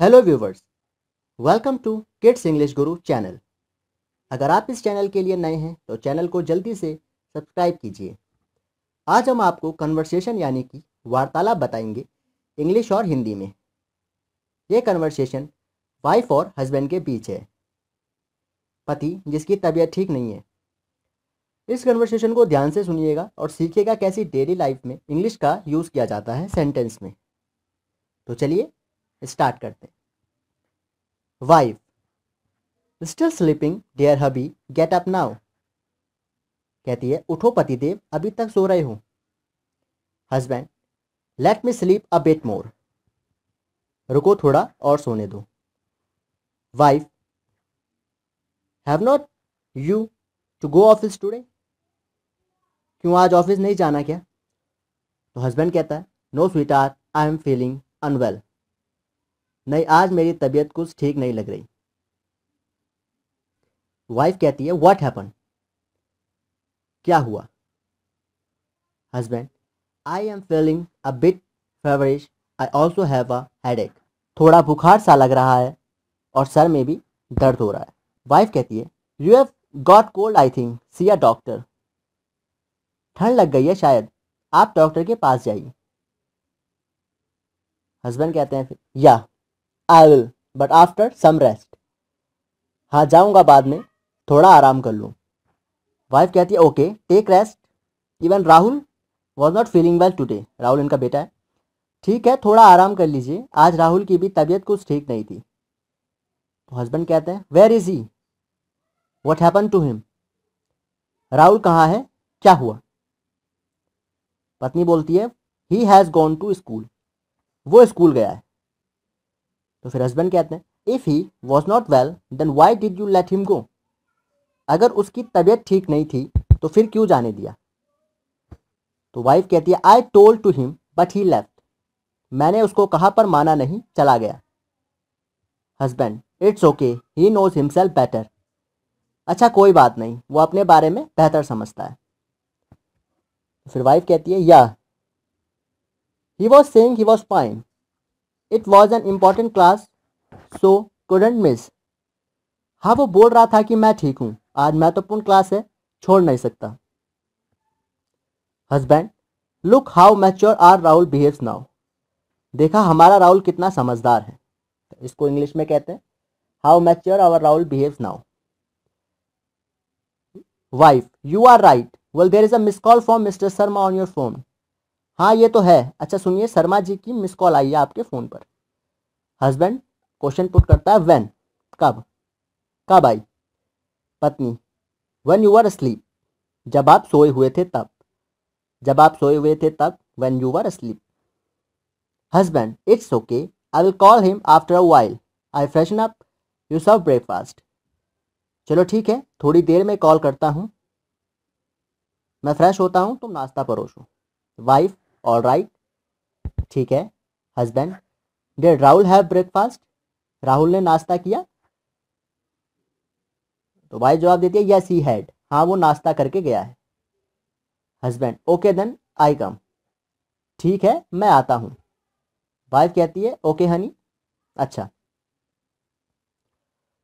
hello viewers welcome to kids English Guru channel अगर आप इस चैनल के लिए नए हैं तो चैनल को जल्दी से सब्सक्राइब कीजिए आज हम आपको कन्वर्सेशन यानी कि वार्तालाप बताएंगे इंग्लिश और हिंदी में ये कन्वर्सेशन वाइफ और हस्बैंड के बीच है पति जिसकी तबीयत ठीक नहीं है इस कन्वर्सेशन को ध्यान से सुनिएगा और सीखिएगा कैसी डेली लाइफ में इंग्लिश का यूज़ किया जाता है सेंटेंस में तो चलिए स्टार्ट करते wife still sleeping dear hubby get up now कहती है उठो पति देव अभी तक सो रहे हो husband let me sleep a bit more रुको थोड़ा और सोने दो wife have not you to go office today क्यों आज ऑफिस नहीं जाना क्या तो हस्बैंड कहता है no sweetheart I am feeling unwell नहीं आज मेरी तबीयत कुछ ठीक नहीं लग रही वाइफ कहती है व्हाट हैपन क्या हुआ husband I am feeling a bit feverish I also have a headache थोड़ा बुखार सा लग रहा है और सर में भी दर्द हो रहा है वाइफ कहती है you have got cold I think see a doctor ठंड लग गई है शायद आप डॉक्टर के पास जाइए हस्बैंड कहते हैं फिर yeah I will but after some rest हाँ जाऊंगा बाद में थोड़ा आराम कर लूँ वाइफ कहती है okay take rest even Rahul was not feeling well today Rahul इनका बेटा है ठीक है थोड़ा आराम कर लीजिए आज राहुल की भी तबीयत कुछ ठीक नहीं थी तो हस्बैंड कहते हैं where is he what happen to him Rahul कहाँ है क्या हुआ पत्नी बोलती है he has gone to school वो स्कूल गया है तो फिर हस्बैंड कहते हैं if he was not well then why did you let him go अगर उसकी तबीयत ठीक नहीं थी तो फिर क्यों जाने दिया तो वाइफ कहती है I told to him but he left मैंने उसको कहा पर माना नहीं चला गया husband it's okay he knows himself better अच्छा कोई बात नहीं वो अपने बारे में बेहतर समझता है तो फिर वाइफ कहती है yeah he was saying he was fine it was an important class so couldn't miss हाँ वो बोल रहा था कि मैं ठीक हूँ आज महत्वपूर्ण क्लास है छोड़ नहीं सकता husband look how mature are Rahul behaves now देखा हमारा राहुल कितना समझदार है तो इसको इंग्लिश में कहते हैं how mature our Rahul behaves now wife you are right well there is a miss call from mister Sharma on your phone हाँ ये तो है अच्छा सुनिए शर्मा जी की मिस कॉल आई है आपके फ़ोन पर हस्बैंड क्वेश्चन पुट करता है वैन कब कब आई पत्नी व्हेन यू आर स्लीप जब आप सोए हुए थे तब जब आप सोए हुए थे तब when you are sleep husband it's okay I will call him after a while I freshen up you serve breakfast चलो ठीक है थोड़ी देर में कॉल करता हूँ मैं फ्रेश होता हूँ तुम नाश्ता परोसो वाइफ ऑल राइट ठीक है husband did Rahul have breakfast Rahul ने नाश्ता किया तो भाई जवाब देती है यस ही हैड हाँ वो नाश्ता करके गया है husband okay then I come ठीक है मैं आता हूँ वाइफ कहती है ओके okay, हनी अच्छा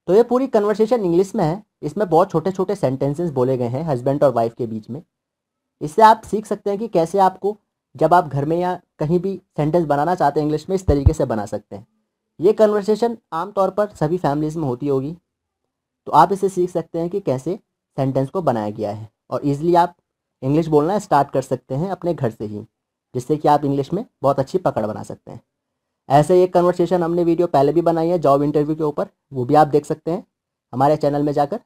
तो ये पूरी कन्वर्सेशन इंग्लिश में है इसमें बहुत छोटे छोटे सेंटेंसेस बोले गए हैं हस्बैंड और वाइफ के बीच में इससे आप सीख सकते हैं कि कैसे आपको जब आप घर में या कहीं भी सेंटेंस बनाना चाहते हैं इंग्लिश में इस तरीके से बना सकते हैं ये कन्वर्सेशन आमतौर पर सभी फैमिलीज़ में होती होगी तो आप इसे सीख सकते हैं कि कैसे सेंटेंस को बनाया गया है और ईज़िली आप इंग्लिश बोलना स्टार्ट कर सकते हैं अपने घर से ही जिससे कि आप इंग्लिश में बहुत अच्छी पकड़ बना सकते हैं ऐसे एक कन्वर्सेशन हमने वीडियो पहले भी बनाई है जॉब इंटरव्यू के ऊपर वो भी आप देख सकते हैं हमारे चैनल में जाकर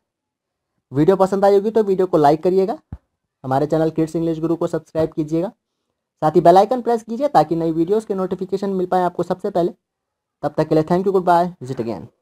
वीडियो पसंद आई होगी तो वीडियो को लाइक करिएगा हमारे चैनल किड्स इंग्लिश गुरु को सब्सक्राइब कीजिएगा साथ ही बेल आइकन प्रेस कीजिए ताकि नई वीडियोस के नोटिफिकेशन मिल पाए आपको सबसे पहले तब तक के लिए thank you goodbye visit again